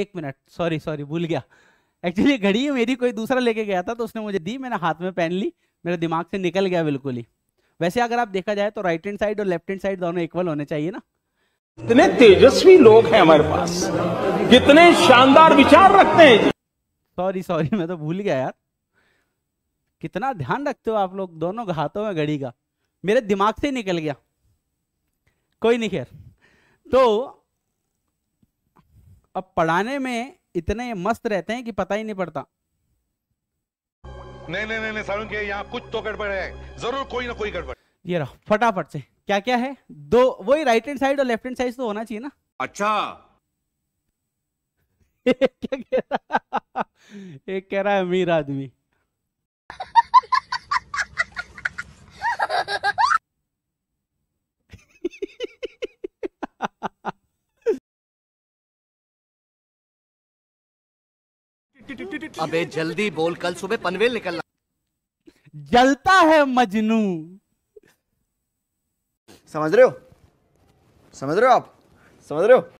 एक minute sorry sorry भूल गया एक्चुअली घड़ी मेरी कोई दूसरा लेके गया था तो उसने मुझे दी मैंने हाथ में पहन ली मेरे दिमाग से निकल गया बिल्कुल ही वैसे अगर आप देखा जाए तो राइट हैंड साइड और लेफ्ट हैंड साइड दोनों इक्वल होने चाहिए ना इतने तेजस्वी लोग हैं हमारे पास कितने शानदार विचार रखते हैं सॉरी सॉरी मैं तो भूल गया यार कितना ध्यान रखते हो आप लोग दोनों हाथों में घड़ी का मेरे दिमाग से निकल गया कोई नहीं खैर तो अब पढ़ाने में इतने मस्त रहते हैं कि पता ही नहीं पड़ता नहीं नहीं नहीं सारुण के यहाँ कुछ तो गड़बड़ है जरूर कोई ना कोई गड़बड़ ये रहा फटाफट से क्या क्या है दो वही राइट हैंड साइड और लेफ्ट हैंड साइड तो होना चाहिए ना अच्छा एक कह रहा है अमीर आदमी अबे जल्दी बोल कल सुबह पनवेल निकलना जलता है मजनू समझ रहे हो समझ रहे हो आप समझ रहे हो